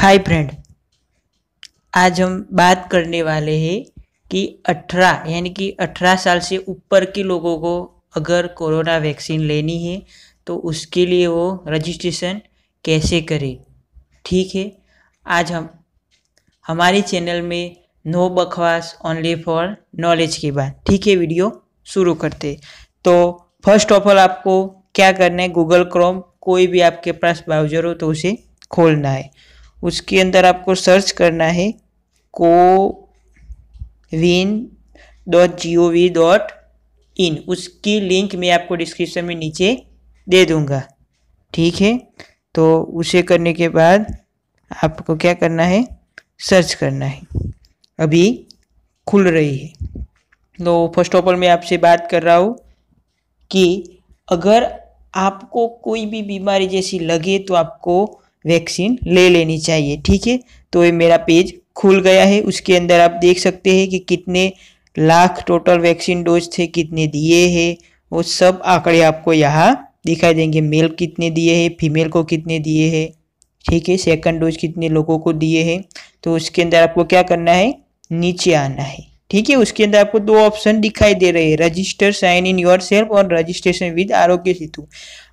hi friend आज हम बात करने वाले हैं कि 18 यानी कि 18 साल से ऊपर के लोगों को अगर कोरोना वैक्सीन लेनी है तो उसके लिए वो रजिस्ट्रेशन कैसे करें ठीक है आज हम हमारे चैनल में नो बकवास ओनली फॉर नॉलेज की बात ठीक है वीडियो शुरू करते तो फर्स्ट ऑफ ऑल आपको क्या करना है गूगल क्रोम कोई भी आपके पास ब्राउजर हो तो उसे खोलना है उसके अंदर आपको सर्च करना है CoWIN dot G O V dot in उसकी लिंक मैं आपको डिस्क्रिप्शन में नीचे दे दूँगा ठीक है तो उसे करने के बाद आपको क्या करना है सर्च करना है अभी खुल रही है तो फर्स्ट ऑफ ऑल मैं आपसे बात कर रहा हूँ कि अगर आपको कोई भी बीमारी जैसी लगे तो आपको वैक्सीन ले लेनी चाहिए ठीक है तो ये मेरा पेज खुल गया है उसके अंदर आप देख सकते हैं कि कितने लाख टोटल वैक्सीन डोज थे कितने दिए हैं वो सब आंकड़े आपको यहाँ दिखाई देंगे मेल कितने दिए हैं फीमेल को कितने दिए हैं ठीक है सेकंड डोज कितने लोगों को दिए हैं तो उसके अंदर आपको क्या करना है नीचे आना है ठीक है उसके अंदर आपको दो ऑप्शन दिखाई दे रहे हैं register sign in yourself और रजिस्ट्रेशन विद आरोग्य सेतु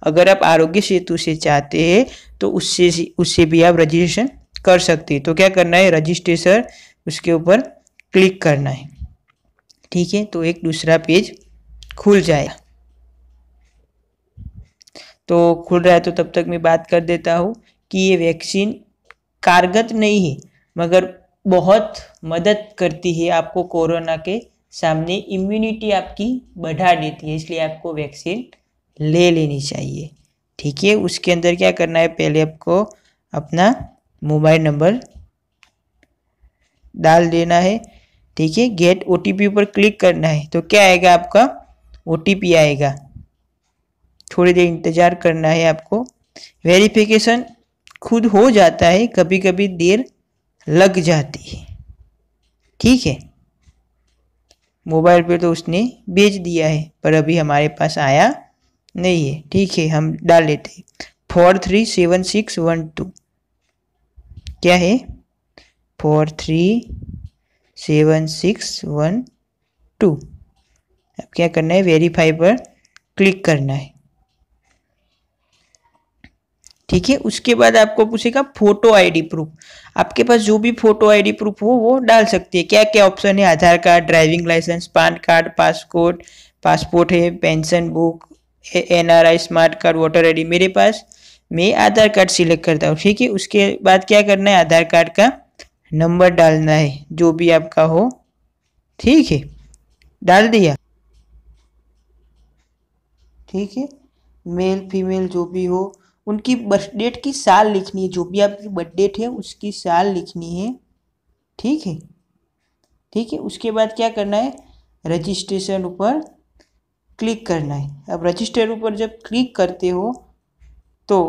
अगर आप आरोग्य सेतु से चाहते हैं तो उससे उससे भी आप रजिस्ट्रेशन कर सकते हैं तो क्या करना है रजिस्ट्रेशन उसके ऊपर क्लिक करना है ठीक है तो एक दूसरा पेज खुल जाए तो खुल रहा है तो तब तक मैं बात कर देता हूँ कि ये वैक्सीन कारगत नहीं है मगर बहुत मदद करती है आपको कोरोना के सामने इम्यूनिटी आपकी बढ़ा देती है इसलिए आपको वैक्सीन ले लेनी चाहिए ठीक है उसके अंदर क्या करना है पहले आपको अपना मोबाइल नंबर डाल देना है ठीक है गेट ओ पर क्लिक करना है तो क्या आएगा आपका ओ आएगा थोड़ी देर इंतज़ार करना है आपको वेरिफिकेशन खुद हो जाता है कभी कभी देर लग जाती है ठीक है मोबाइल पे तो उसने बेच दिया है पर अभी हमारे पास आया नहीं है ठीक है हम डाल लेते हैं four three seven six one two क्या है four three seven six one two अब क्या करना है वेरीफाई पर क्लिक करना है ठीक है उसके बाद आपको पूछेगा फोटो आईडी प्रूफ आपके पास जो भी फोटो आईडी प्रूफ हो वो डाल सकती है क्या क्या ऑप्शन है Aadhaar card driving licence PAN card passport passport है pension book N R I smart card voter ID मेरे पास मैं आधार कार्ड सिलेक्ट करता हूँ ठीक है उसके बाद क्या करना है आधार कार्ड का नंबर डालना है जो भी आपका हो ठीक है डाल दिया ठीक है मेल फीमेल जो भी हो उनकी बर्थ डेट की साल लिखनी है जो भी आपकी बर्थ डेट है उसकी साल लिखनी है ठीक है ठीक है उसके बाद क्या करना है रजिस्ट्रेशन ऊपर क्लिक करना है अब रजिस्टर ऊपर जब क्लिक करते हो तो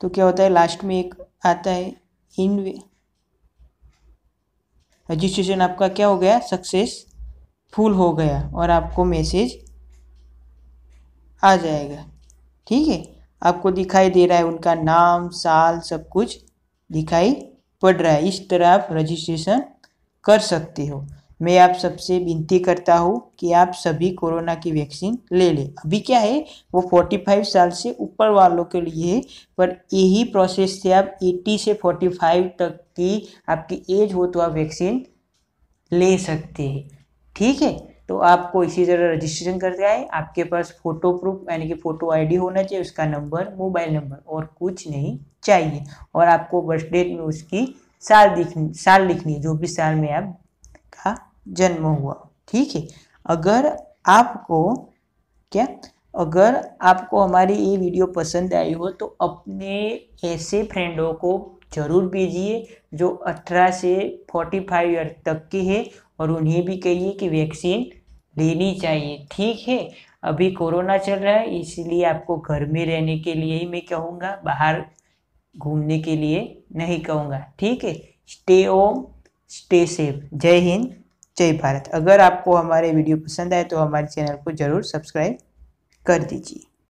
तो क्या होता है लास्ट में एक आता है इन रजिस्ट्रेशन आपका क्या हो गया सक्सेसफुल हो गया और आपको मैसेज आ जाएगा ठीक है आपको दिखाई दे रहा है उनका नाम साल सब कुछ दिखाई पड़ रहा है इस तरह आप रजिस्ट्रेशन कर सकते हो मैं आप सबसे विनती करता हूँ कि आप सभी कोरोना की वैक्सीन ले लें अभी क्या है वो 45 साल से ऊपर वालों के लिए है पर यही प्रोसेस से आप 80 से 45 तक की आपकी एज हो तो आप वैक्सीन ले सकते हैं ठीक है तो आपको इसी तरह रजिस्ट्रेशन कर दिया है आपके पास फ़ोटो प्रूफ यानी कि फ़ोटो आईडी होना चाहिए उसका नंबर मोबाइल नंबर और कुछ नहीं चाहिए और आपको बर्थडे में उसकी साल दिखनी साल लिखनी जो भी साल में आप जन्म हुआ ठीक है अगर आपको क्या अगर आपको हमारी ये वीडियो पसंद आई हो तो अपने ऐसे फ्रेंडों को ज़रूर भेजिए जो 18 से 45 ईयर तक के हैं और उन्हें भी कहिए कि वैक्सीन लेनी चाहिए ठीक है अभी कोरोना चल रहा है इसलिए आपको घर में रहने के लिए ही मैं कहूँगा बाहर घूमने के लिए नहीं कहूँगा ठीक है स्टे ओम स्टे सेफ जय हिंद जय भारत अगर आपको हमारे वीडियो पसंद आए तो हमारे चैनल को ज़रूर सब्सक्राइब कर दीजिए